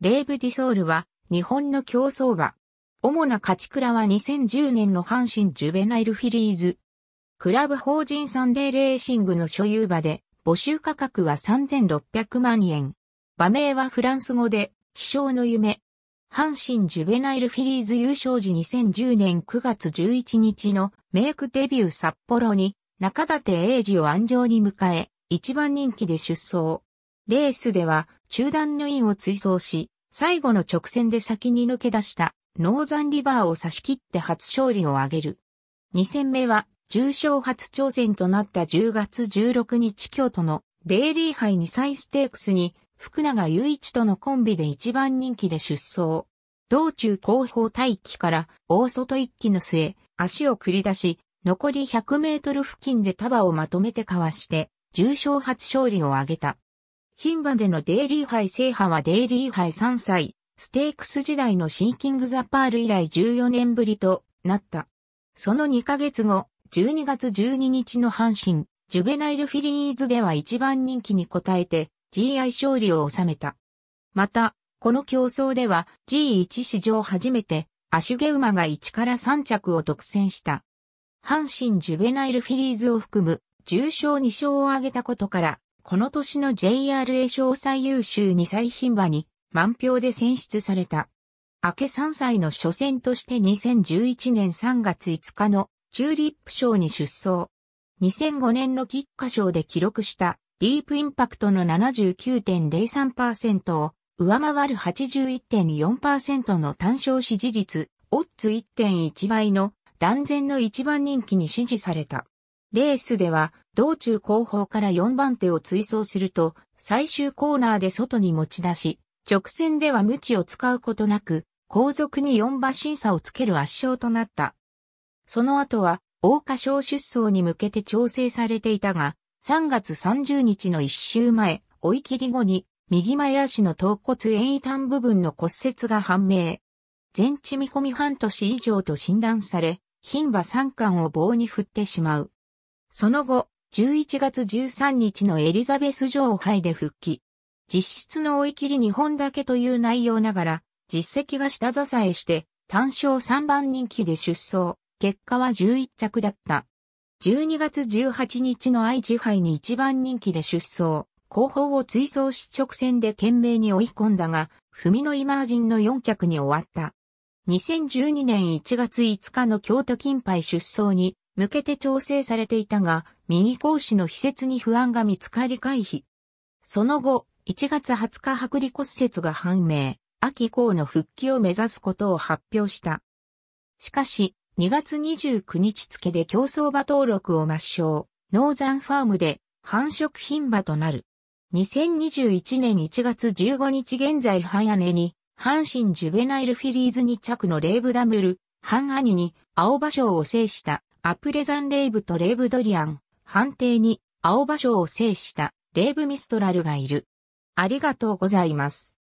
レーブ・ディソールは、日本の競争馬。主な勝ち倉は2010年の阪神ジュベナイルフィリーズ。クラブ法人サンデーレーシングの所有馬で、募集価格は3600万円。馬名はフランス語で、飛翔の夢。阪神ジュベナイルフィリーズ優勝時2010年9月11日のメイクデビュー札幌に中立英二を安城に迎え、一番人気で出走。レースでは中段のインを追走し、最後の直線で先に抜け出したノーザンリバーを差し切って初勝利を挙げる。2戦目は重賞初挑戦となった10月16日京都のデイリー杯2歳ステークスに福永雄一とのコンビで一番人気で出走。道中後方待機から大外一気の末、足を繰り出し、残り100メートル付近で束をまとめてかわして、重賞初勝利を挙げた。牝馬でのデイリー杯制覇はデイリー杯3歳、ステークス時代のシーキングザパール以来14年ぶりとなった。その2ヶ月後、12月12日の阪神、ジュベナイルフィリーズでは一番人気に応えて GI 勝利を収めた。また、この競争では G1 史上初めてアシゲウ馬が1から3着を独占した。阪神ジュベナイルフィリーズを含む重賞2勝を挙げたことからこの年の JRA 賞最優秀2歳品馬に満票で選出された。明け3歳の初戦として2011年3月5日のチューリップ賞に出走。2005年の菊花賞で記録したディープインパクトの79.03%を上回る81.4%の単勝支持率、オッズ1.1倍の断然の一番人気に支持された。レースでは、道中後方から4番手を追走すると、最終コーナーで外に持ち出し、直線では無知を使うことなく、後続に4馬審査をつける圧勝となった。その後は、大花賞出走に向けて調整されていたが、3月30日の1週前、追い切り後に、右前足の頭骨遠位端部分の骨折が判明。全治見込み半年以上と診断され、牝馬三冠を棒に振ってしまう。その後、11月13日のエリザベス女王杯で復帰。実質の追い切り日本だけという内容ながら、実績が下支えして、単勝3番人気で出走、結果は11着だった。12月18日の愛知杯に1番人気で出走、後方を追走し直線で懸命に追い込んだが、踏みのイマージンの4着に終わった。2012年1月5日の京都金杯出走に、向けて調整されていたが、右講師の施設に不安が見つかり回避。その後、1月20日剥離骨折が判明、秋以降の復帰を目指すことを発表した。しかし、2月29日付で競争馬登録を抹消、ノーザンファームで繁殖品馬となる。2021年1月15日現在早寝に、阪神ジュベナイルフィリーズ2着のレイブダムル、半ニに青馬賞を制した。アプレザンレイブとレイブドリアン、判定に青葉賞を制したレイブミストラルがいる。ありがとうございます。